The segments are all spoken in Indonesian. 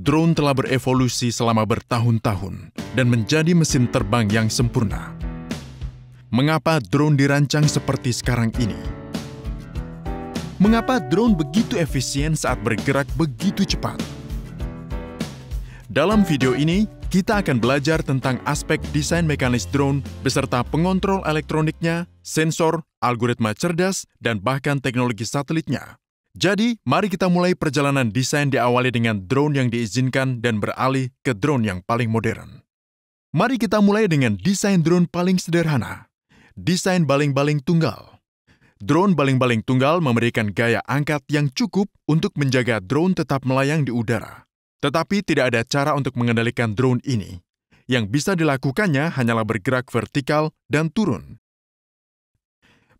drone telah berevolusi selama bertahun-tahun dan menjadi mesin terbang yang sempurna. Mengapa drone dirancang seperti sekarang ini? Mengapa drone begitu efisien saat bergerak begitu cepat? Dalam video ini, kita akan belajar tentang aspek desain mekanis drone beserta pengontrol elektroniknya, sensor, algoritma cerdas, dan bahkan teknologi satelitnya. Jadi, mari kita mulai perjalanan desain diawali dengan drone yang diizinkan dan beralih ke drone yang paling modern. Mari kita mulai dengan desain drone paling sederhana, desain baling-baling tunggal. Drone baling-baling tunggal memberikan gaya angkat yang cukup untuk menjaga drone tetap melayang di udara. Tetapi tidak ada cara untuk mengendalikan drone ini. Yang bisa dilakukannya hanyalah bergerak vertikal dan turun.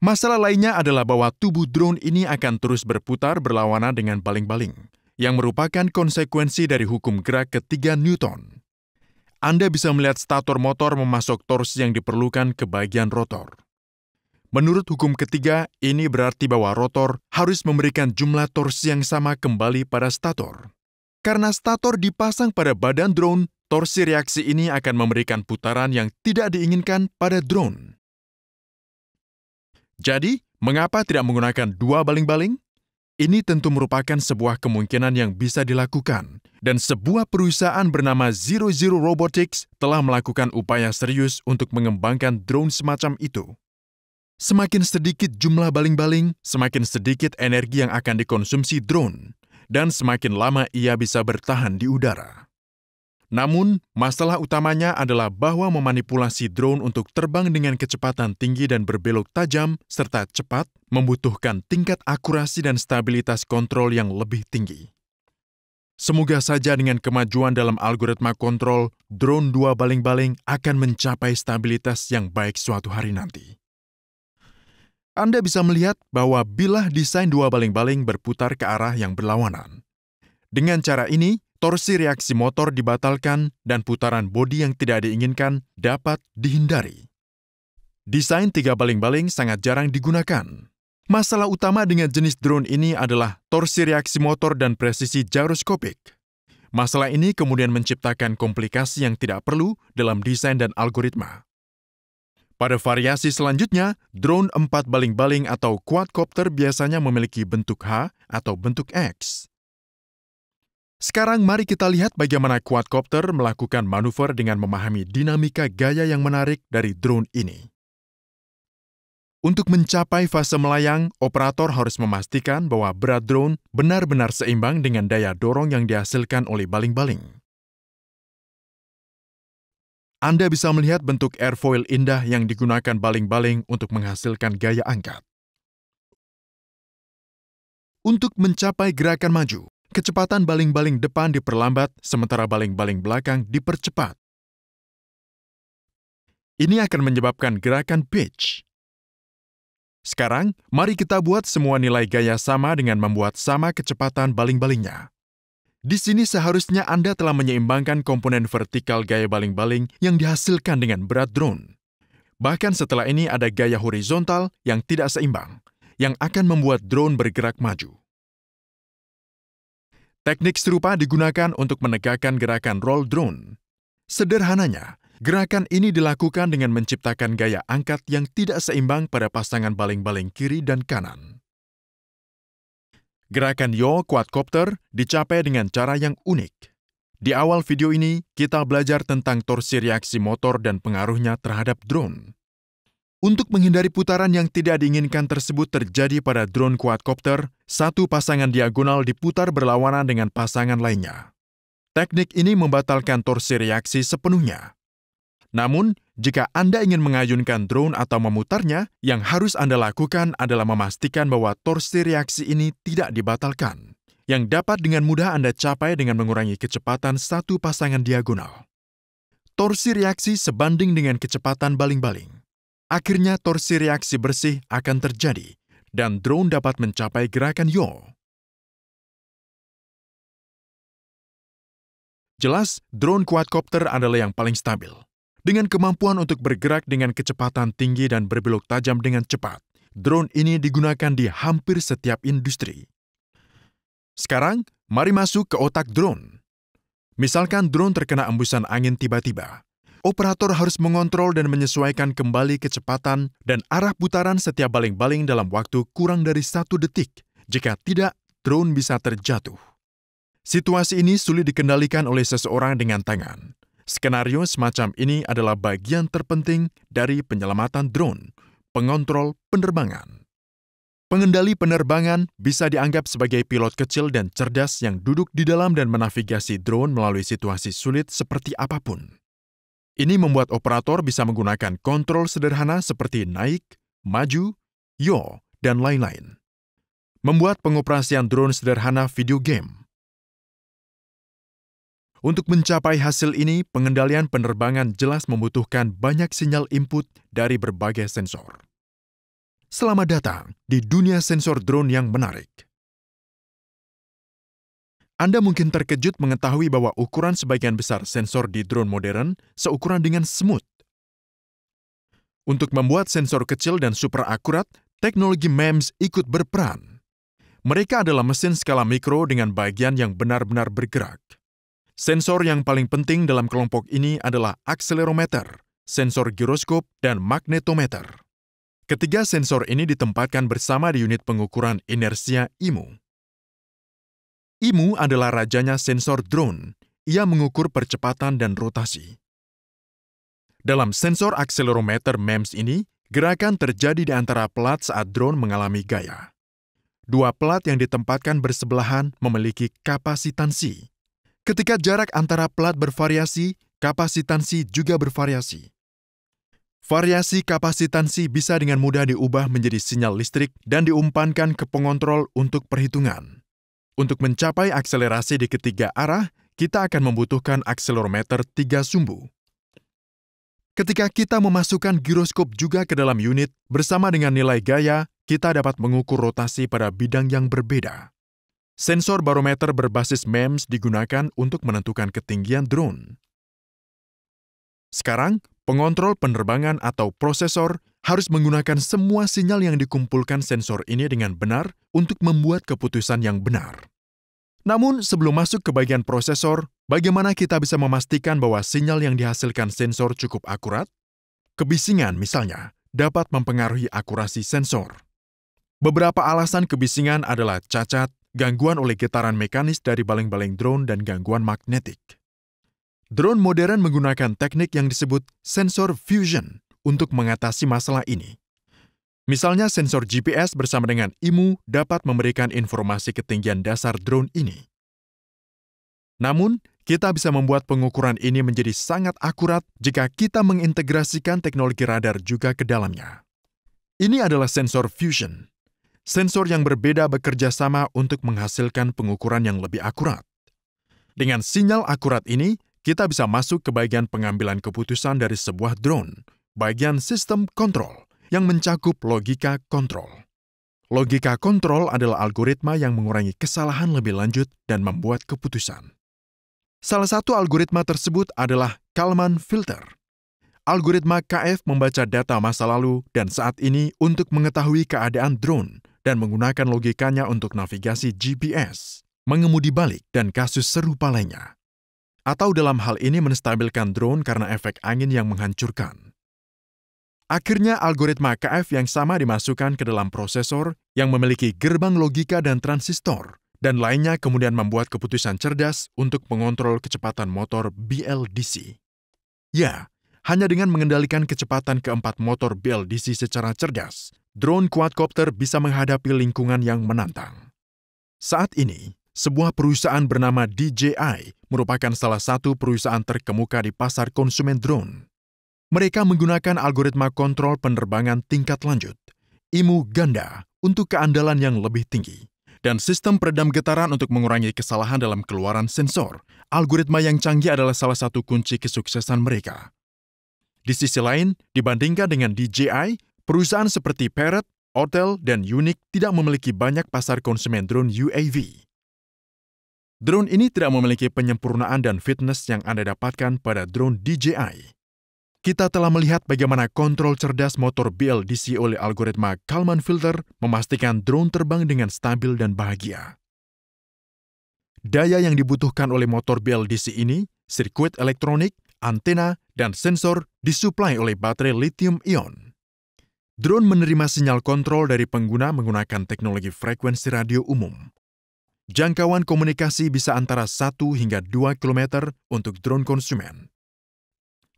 Masalah lainnya adalah bahwa tubuh drone ini akan terus berputar berlawanan dengan baling-baling, yang merupakan konsekuensi dari hukum gerak ketiga Newton. Anda bisa melihat stator motor memasok torsi yang diperlukan ke bagian rotor. Menurut hukum ketiga, ini berarti bahwa rotor harus memberikan jumlah torsi yang sama kembali pada stator. Karena stator dipasang pada badan drone, torsi reaksi ini akan memberikan putaran yang tidak diinginkan pada drone. Jadi, mengapa tidak menggunakan dua baling-baling? Ini tentu merupakan sebuah kemungkinan yang bisa dilakukan, dan sebuah perusahaan bernama Zero Zero Robotics telah melakukan upaya serius untuk mengembangkan drone semacam itu. Semakin sedikit jumlah baling-baling, semakin sedikit energi yang akan dikonsumsi drone, dan semakin lama ia bisa bertahan di udara. Namun, masalah utamanya adalah bahwa memanipulasi drone untuk terbang dengan kecepatan tinggi dan berbelok tajam serta cepat membutuhkan tingkat akurasi dan stabilitas kontrol yang lebih tinggi. Semoga saja dengan kemajuan dalam algoritma kontrol, drone dua baling-baling akan mencapai stabilitas yang baik suatu hari nanti. Anda bisa melihat bahwa bilah desain dua baling-baling berputar ke arah yang berlawanan. Dengan cara ini, torsi reaksi motor dibatalkan dan putaran bodi yang tidak diinginkan dapat dihindari. Desain tiga baling-baling sangat jarang digunakan. Masalah utama dengan jenis drone ini adalah torsi reaksi motor dan presisi gyroskopik. Masalah ini kemudian menciptakan komplikasi yang tidak perlu dalam desain dan algoritma. Pada variasi selanjutnya, drone empat baling-baling atau quadcopter biasanya memiliki bentuk H atau bentuk X. Sekarang mari kita lihat bagaimana quadcopter melakukan manuver dengan memahami dinamika gaya yang menarik dari drone ini. Untuk mencapai fase melayang, operator harus memastikan bahwa berat drone benar-benar seimbang dengan daya dorong yang dihasilkan oleh baling-baling. Anda bisa melihat bentuk airfoil indah yang digunakan baling-baling untuk menghasilkan gaya angkat. Untuk mencapai gerakan maju, Kecepatan baling-baling depan diperlambat, sementara baling-baling belakang dipercepat. Ini akan menyebabkan gerakan pitch. Sekarang, mari kita buat semua nilai gaya sama dengan membuat sama kecepatan baling-balingnya. Di sini seharusnya Anda telah menyeimbangkan komponen vertikal gaya baling-baling yang dihasilkan dengan berat drone. Bahkan setelah ini ada gaya horizontal yang tidak seimbang, yang akan membuat drone bergerak maju. Teknik serupa digunakan untuk menegakkan gerakan roll drone. Sederhananya, gerakan ini dilakukan dengan menciptakan gaya angkat yang tidak seimbang pada pasangan baling-baling kiri dan kanan. Gerakan yaw quadcopter dicapai dengan cara yang unik. Di awal video ini, kita belajar tentang torsi reaksi motor dan pengaruhnya terhadap drone. Untuk menghindari putaran yang tidak diinginkan tersebut terjadi pada drone quadcopter, satu pasangan diagonal diputar berlawanan dengan pasangan lainnya. Teknik ini membatalkan torsi reaksi sepenuhnya. Namun, jika Anda ingin mengayunkan drone atau memutarnya, yang harus Anda lakukan adalah memastikan bahwa torsi reaksi ini tidak dibatalkan, yang dapat dengan mudah Anda capai dengan mengurangi kecepatan satu pasangan diagonal. Torsi reaksi sebanding dengan kecepatan baling-baling. Akhirnya torsi reaksi bersih akan terjadi dan drone dapat mencapai gerakan yaw. Jelas, drone quadcopter adalah yang paling stabil. Dengan kemampuan untuk bergerak dengan kecepatan tinggi dan berbelok tajam dengan cepat, drone ini digunakan di hampir setiap industri. Sekarang, mari masuk ke otak drone. Misalkan drone terkena embusan angin tiba-tiba, operator harus mengontrol dan menyesuaikan kembali kecepatan dan arah putaran setiap baling-baling dalam waktu kurang dari satu detik. Jika tidak, drone bisa terjatuh. Situasi ini sulit dikendalikan oleh seseorang dengan tangan. Skenario semacam ini adalah bagian terpenting dari penyelamatan drone, pengontrol penerbangan. Pengendali penerbangan bisa dianggap sebagai pilot kecil dan cerdas yang duduk di dalam dan menavigasi drone melalui situasi sulit seperti apapun. Ini membuat operator bisa menggunakan kontrol sederhana seperti naik, maju, yo, dan lain-lain. Membuat pengoperasian drone sederhana video game. Untuk mencapai hasil ini, pengendalian penerbangan jelas membutuhkan banyak sinyal input dari berbagai sensor. Selamat datang di dunia sensor drone yang menarik. Anda mungkin terkejut mengetahui bahwa ukuran sebagian besar sensor di drone modern seukuran dengan semut. Untuk membuat sensor kecil dan super akurat, teknologi MEMS ikut berperan. Mereka adalah mesin skala mikro dengan bagian yang benar-benar bergerak. Sensor yang paling penting dalam kelompok ini adalah akselerometer, sensor giroskop, dan magnetometer. Ketiga sensor ini ditempatkan bersama di unit pengukuran inersia IMU. Imu adalah rajanya sensor drone. Ia mengukur percepatan dan rotasi. Dalam sensor akselerometer MEMS ini, gerakan terjadi di antara pelat saat drone mengalami gaya. Dua pelat yang ditempatkan bersebelahan memiliki kapasitansi. Ketika jarak antara pelat bervariasi, kapasitansi juga bervariasi. Variasi kapasitansi bisa dengan mudah diubah menjadi sinyal listrik dan diumpankan ke pengontrol untuk perhitungan. Untuk mencapai akselerasi di ketiga arah, kita akan membutuhkan akselerometer tiga sumbu. Ketika kita memasukkan giroskop juga ke dalam unit, bersama dengan nilai gaya, kita dapat mengukur rotasi pada bidang yang berbeda. Sensor barometer berbasis MEMS digunakan untuk menentukan ketinggian drone. Sekarang, pengontrol penerbangan atau prosesor harus menggunakan semua sinyal yang dikumpulkan sensor ini dengan benar untuk membuat keputusan yang benar. Namun, sebelum masuk ke bagian prosesor, bagaimana kita bisa memastikan bahwa sinyal yang dihasilkan sensor cukup akurat? Kebisingan, misalnya, dapat mempengaruhi akurasi sensor. Beberapa alasan kebisingan adalah cacat, gangguan oleh getaran mekanis dari baling-baling drone, dan gangguan magnetik. Drone modern menggunakan teknik yang disebut sensor fusion, untuk mengatasi masalah ini. Misalnya sensor GPS bersama dengan IMU dapat memberikan informasi ketinggian dasar drone ini. Namun, kita bisa membuat pengukuran ini menjadi sangat akurat jika kita mengintegrasikan teknologi radar juga ke dalamnya. Ini adalah sensor fusion. Sensor yang berbeda bekerja sama untuk menghasilkan pengukuran yang lebih akurat. Dengan sinyal akurat ini, kita bisa masuk ke bagian pengambilan keputusan dari sebuah drone – bagian sistem kontrol yang mencakup logika kontrol. Logika kontrol adalah algoritma yang mengurangi kesalahan lebih lanjut dan membuat keputusan. Salah satu algoritma tersebut adalah Kalman Filter. Algoritma KF membaca data masa lalu dan saat ini untuk mengetahui keadaan drone dan menggunakan logikanya untuk navigasi GPS, mengemudi balik, dan kasus serupa lainnya. Atau dalam hal ini menstabilkan drone karena efek angin yang menghancurkan. Akhirnya algoritma KF yang sama dimasukkan ke dalam prosesor yang memiliki gerbang logika dan transistor, dan lainnya kemudian membuat keputusan cerdas untuk mengontrol kecepatan motor BLDC. Ya, hanya dengan mengendalikan kecepatan keempat motor BLDC secara cerdas, drone quadcopter bisa menghadapi lingkungan yang menantang. Saat ini, sebuah perusahaan bernama DJI merupakan salah satu perusahaan terkemuka di pasar konsumen drone. Mereka menggunakan algoritma kontrol penerbangan tingkat lanjut, IMU ganda, untuk keandalan yang lebih tinggi, dan sistem peredam getaran untuk mengurangi kesalahan dalam keluaran sensor. Algoritma yang canggih adalah salah satu kunci kesuksesan mereka. Di sisi lain, dibandingkan dengan DJI, perusahaan seperti Parrot, Otel, dan Unique tidak memiliki banyak pasar konsumen drone UAV. Drone ini tidak memiliki penyempurnaan dan fitness yang Anda dapatkan pada drone DJI. Kita telah melihat bagaimana kontrol cerdas motor BLDC oleh algoritma Kalman filter memastikan drone terbang dengan stabil dan bahagia. Daya yang dibutuhkan oleh motor BLDC ini, sirkuit elektronik, antena, dan sensor disuplai oleh baterai lithium-ion. Drone menerima sinyal kontrol dari pengguna menggunakan teknologi frekuensi radio umum. Jangkauan komunikasi bisa antara 1 hingga 2 km untuk drone konsumen.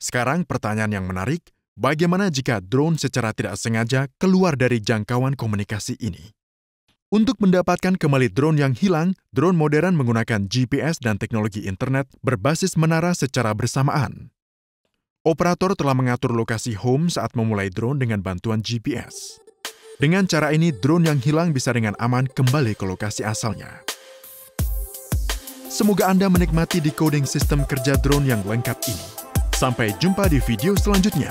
Sekarang pertanyaan yang menarik, bagaimana jika drone secara tidak sengaja keluar dari jangkauan komunikasi ini? Untuk mendapatkan kembali drone yang hilang, drone modern menggunakan GPS dan teknologi internet berbasis menara secara bersamaan. Operator telah mengatur lokasi home saat memulai drone dengan bantuan GPS. Dengan cara ini, drone yang hilang bisa dengan aman kembali ke lokasi asalnya. Semoga Anda menikmati decoding sistem kerja drone yang lengkap ini. Sampai jumpa di video selanjutnya.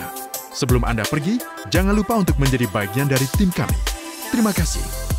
Sebelum Anda pergi, jangan lupa untuk menjadi bagian dari tim kami. Terima kasih.